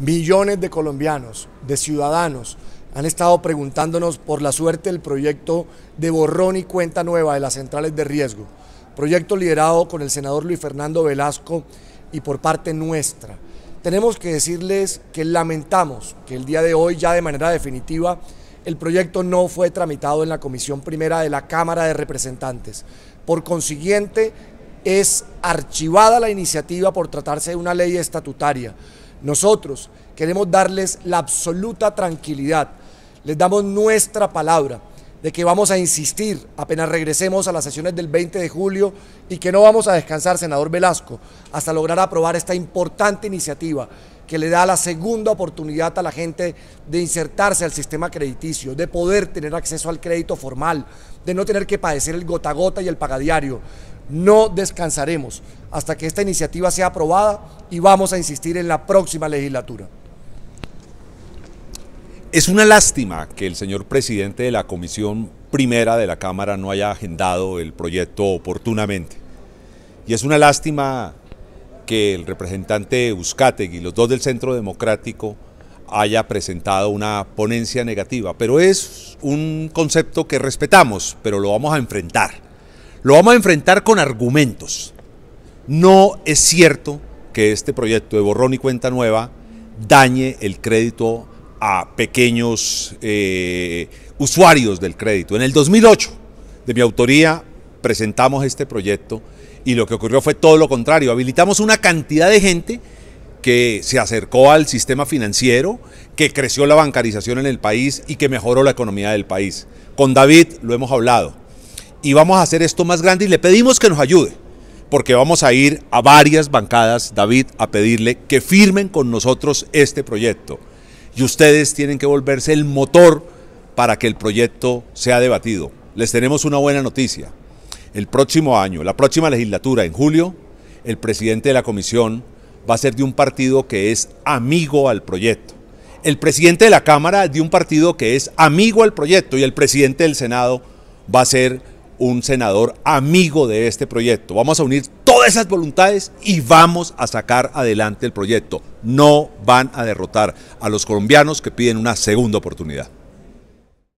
Millones de colombianos, de ciudadanos, han estado preguntándonos por la suerte del proyecto de borrón y cuenta nueva de las centrales de riesgo. Proyecto liderado con el senador Luis Fernando Velasco y por parte nuestra. Tenemos que decirles que lamentamos que el día de hoy, ya de manera definitiva, el proyecto no fue tramitado en la Comisión Primera de la Cámara de Representantes. Por consiguiente, es archivada la iniciativa por tratarse de una ley estatutaria. Nosotros queremos darles la absoluta tranquilidad. Les damos nuestra palabra de que vamos a insistir apenas regresemos a las sesiones del 20 de julio y que no vamos a descansar, senador Velasco, hasta lograr aprobar esta importante iniciativa que le da la segunda oportunidad a la gente de insertarse al sistema crediticio, de poder tener acceso al crédito formal, de no tener que padecer el gota a gota y el pagadiario, no descansaremos hasta que esta iniciativa sea aprobada y vamos a insistir en la próxima legislatura. Es una lástima que el señor presidente de la Comisión Primera de la Cámara no haya agendado el proyecto oportunamente. Y es una lástima que el representante Euskategui y los dos del Centro Democrático haya presentado una ponencia negativa, pero es un concepto que respetamos, pero lo vamos a enfrentar lo vamos a enfrentar con argumentos. No es cierto que este proyecto de borrón y cuenta nueva dañe el crédito a pequeños eh, usuarios del crédito. En el 2008, de mi autoría, presentamos este proyecto y lo que ocurrió fue todo lo contrario. Habilitamos una cantidad de gente que se acercó al sistema financiero, que creció la bancarización en el país y que mejoró la economía del país. Con David lo hemos hablado y vamos a hacer esto más grande y le pedimos que nos ayude, porque vamos a ir a varias bancadas, David, a pedirle que firmen con nosotros este proyecto. Y ustedes tienen que volverse el motor para que el proyecto sea debatido. Les tenemos una buena noticia. El próximo año, la próxima legislatura, en julio, el presidente de la comisión va a ser de un partido que es amigo al proyecto. El presidente de la Cámara de un partido que es amigo al proyecto y el presidente del Senado va a ser un senador amigo de este proyecto. Vamos a unir todas esas voluntades y vamos a sacar adelante el proyecto. No van a derrotar a los colombianos que piden una segunda oportunidad.